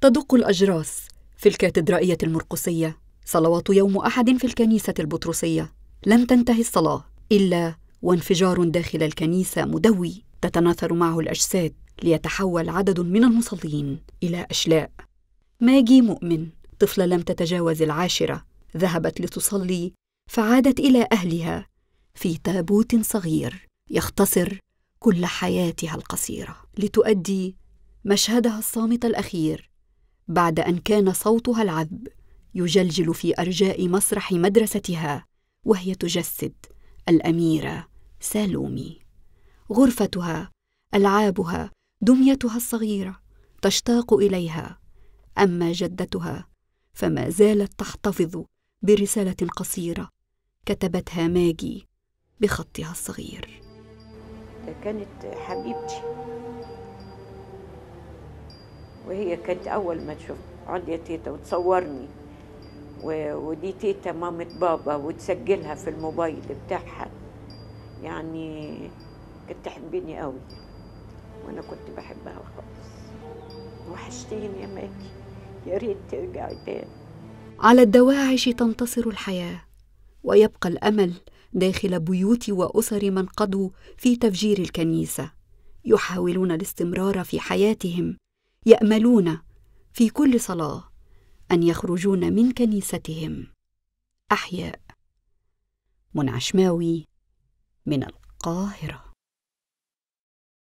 تدق الأجراس في الكاتدرائية المرقسية صلوات يوم أحد في الكنيسة البطرسية لم تنتهي الصلاة إلا وانفجار داخل الكنيسة مدوي تتناثر معه الأجساد ليتحول عدد من المصلين إلى أشلاء ماجي مؤمن طفلة لم تتجاوز العاشرة ذهبت لتصلي فعادت إلى أهلها في تابوت صغير يختصر كل حياتها القصيرة لتؤدي مشهدها الصامت الأخير بعد ان كان صوتها العذب يجلجل في ارجاء مسرح مدرستها وهي تجسد الاميره سالومي غرفتها العابها دميتها الصغيره تشتاق اليها اما جدتها فما زالت تحتفظ برساله قصيره كتبتها ماجي بخطها الصغير كانت حبيبتي وهي كانت أول ما تشوف عندي يا تيتا وتصورني ودي تيتا مامة بابا وتسجلها في الموبايل بتاعها يعني كانت تحبيني قوي وأنا كنت بحبها خالص وحشتيني يا ماكي يا ريت ترجعي تاني على الدواعش تنتصر الحياة ويبقى الأمل داخل بيوت وأسر من قضوا في تفجير الكنيسة يحاولون الاستمرار في حياتهم ياملون في كل صلاه ان يخرجون من كنيستهم احياء منعشماوي من القاهره